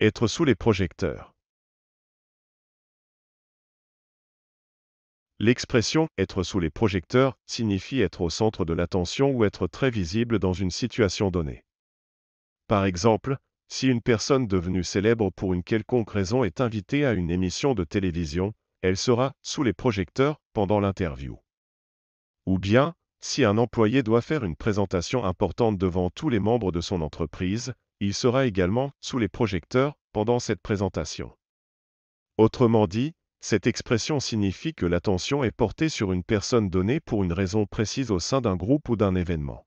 être sous les projecteurs. L'expression être sous les projecteurs signifie être au centre de l'attention ou être très visible dans une situation donnée. Par exemple, si une personne devenue célèbre pour une quelconque raison est invitée à une émission de télévision, elle sera sous les projecteurs pendant l'interview. Ou bien, si un employé doit faire une présentation importante devant tous les membres de son entreprise, il sera également sous les projecteurs pendant cette présentation. Autrement dit, cette expression signifie que l'attention est portée sur une personne donnée pour une raison précise au sein d'un groupe ou d'un événement.